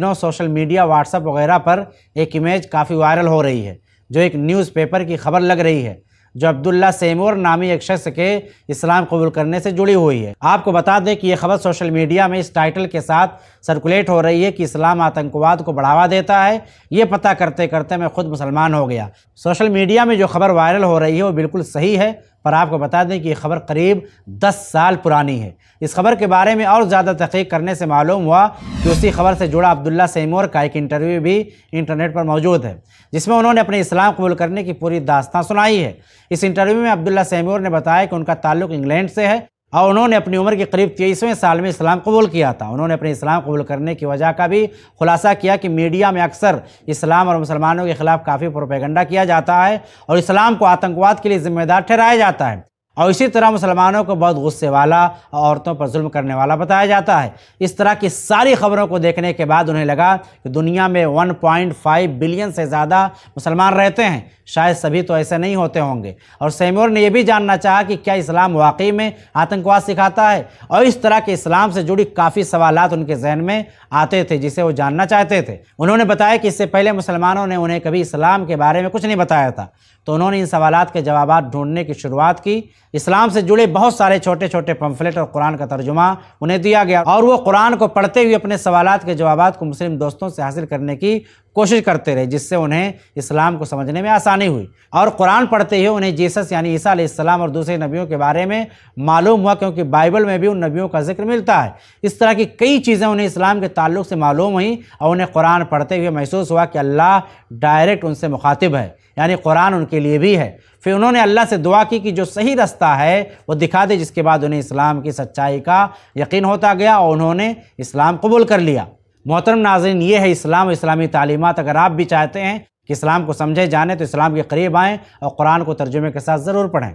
no social media WhatsApp वगैरह पर एक इमेज काफ़ी वायरल हो रही है जो एक न्यूज़पेपर की खबर लग रही है जो अब्दुल्ला सेमोर नामी एक शख्स के इस्लाम कबूल करने से जुड़ी हुई है आपको बता दें कि यह खबर सोशल मीडिया में इस टाइटल के साथ सर्कुलेट हो रही है कि इस्लाम आतंकवाद को बढ़ावा देता है ये पता करते करते मैं खुद मुसलमान हो गया सोशल मीडिया में जो खबर वायरल हो रही है वो बिल्कुल सही है पर आपको बता दें कि यह खबर करीब 10 साल पुरानी है इस खबर के बारे में और ज़्यादा तहकीक करने से मालूम हुआ कि उसी खबर से जुड़ा अब्दुल्ला सैमोर का एक इंटरव्यू भी इंटरनेट पर मौजूद है जिसमें उन्होंने अपने इस्लाम कबूल करने की पूरी दास्तान सुनाई है इस इंटरव्यू में अब्दुल्ला सैमोर ने बताया कि उनका ताल्लुक इंग्लैंड से है और उन्होंने अपनी उम्र के करीब तेईसवें साल में इस्लाम कबूल किया था उन्होंने अपने इस्लाम कबूल करने की वजह का भी खुलासा किया कि मीडिया में अक्सर इस्लाम और मुसलमानों के खिलाफ काफ़ी प्रोपेगंडा किया जाता है और इस्लाम को आतंकवाद के लिए जिम्मेदार ठहराया जाता है और इसी तरह मुसलमानों को बहुत गुस्से वाला और औरतों पर जुल्म करने वाला बताया जाता है इस तरह की सारी खबरों को देखने के बाद उन्हें लगा कि दुनिया में 1.5 बिलियन से ज़्यादा मुसलमान रहते हैं शायद सभी तो ऐसे नहीं होते होंगे और सैमूर ने यह भी जानना चाहा कि क्या इस्लाम वाकई में आतंकवाद सिखाता है और इस तरह के इस्लाम से जुड़ी काफ़ी सवाल उनके जहन में आते थे जिसे वो जानना चाहते थे उन्होंने बताया कि इससे पहले मुसलमानों ने उन्हें कभी इस्लाम के बारे में कुछ नहीं बताया था तो उन्होंने इन सवाल के जवाब ढूंढने की शुरुआत की इस्लाम से जुड़े बहुत सारे छोटे छोटे पम्फलेट और कुरान का तर्जुमा उन्हें दिया गया और वो कुरान को पढ़ते हुए अपने सवाल के जवाब को मुस्लिम दोस्तों से हासिल करने की कोशिश करते रहे जिससे उन्हें इस्लाम को समझने में आसानी हुई और कुरान पढ़ते हुए उन्हें जीसस यानी ईसा इस्लाम और दूसरे नबियों के बारे में मालूम हुआ क्योंकि बाइबल में भी उन नबियों का जिक्र मिलता है इस तरह की कई चीज़ें उन्हें इस्लाम के ताल्लुक से मालूम हुई और उन्हें कुरान पढ़ते हुए महसूस हुआ कि अल्लाह डायरेक्ट उनसे मुखातिब है यानी कुरान उनके लिए भी है फिर उन्होंने अल्लाह से दुआ की कि जो सही रास्ता है वो दिखा दे जिसके बाद उन्हें इस्लाम की सच्चाई का यकीन होता गया और उन्होंने इस्लाम कबूल कर लिया मोहतरम नाजरन ये है इस्लाम इस्लामी तालीमत अगर आप भी चाहते हैं कि इस्लाम को समझे जाने तो इस्लाम के करीब आएँ और कुरान को तर्जुमे के साथ ज़रूर पढ़ें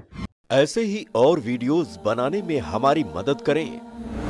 ऐसे ही और वीडियोज़ बनाने में हमारी मदद करें